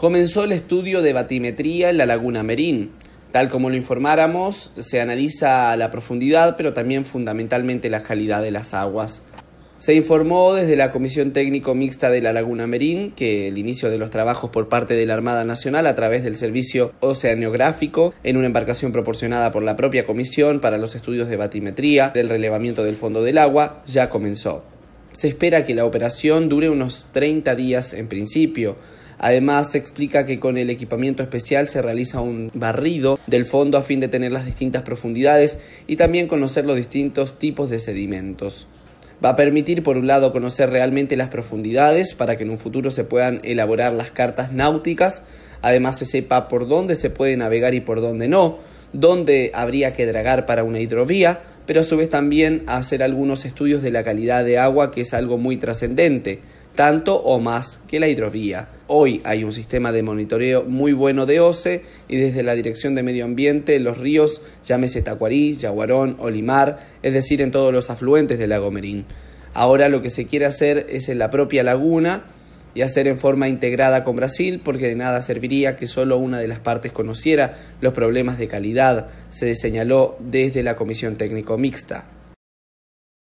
comenzó el estudio de batimetría en la laguna Merín. Tal como lo informáramos, se analiza la profundidad, pero también fundamentalmente la calidad de las aguas. Se informó desde la Comisión Técnico Mixta de la Laguna Merín que el inicio de los trabajos por parte de la Armada Nacional a través del Servicio Oceanográfico en una embarcación proporcionada por la propia Comisión para los estudios de batimetría del relevamiento del fondo del agua ya comenzó. Se espera que la operación dure unos 30 días en principio. Además, se explica que con el equipamiento especial se realiza un barrido del fondo a fin de tener las distintas profundidades y también conocer los distintos tipos de sedimentos. Va a permitir, por un lado, conocer realmente las profundidades para que en un futuro se puedan elaborar las cartas náuticas, además se sepa por dónde se puede navegar y por dónde no, dónde habría que dragar para una hidrovía, pero a su vez también a hacer algunos estudios de la calidad de agua, que es algo muy trascendente, tanto o más que la hidrovía. Hoy hay un sistema de monitoreo muy bueno de OCE y desde la Dirección de Medio Ambiente los ríos, llámese Tacuarí, Yaguarón, Olimar, es decir, en todos los afluentes del lago Merín. Ahora lo que se quiere hacer es en la propia laguna, y hacer en forma integrada con Brasil, porque de nada serviría que solo una de las partes conociera los problemas de calidad, se señaló desde la Comisión Técnico Mixta.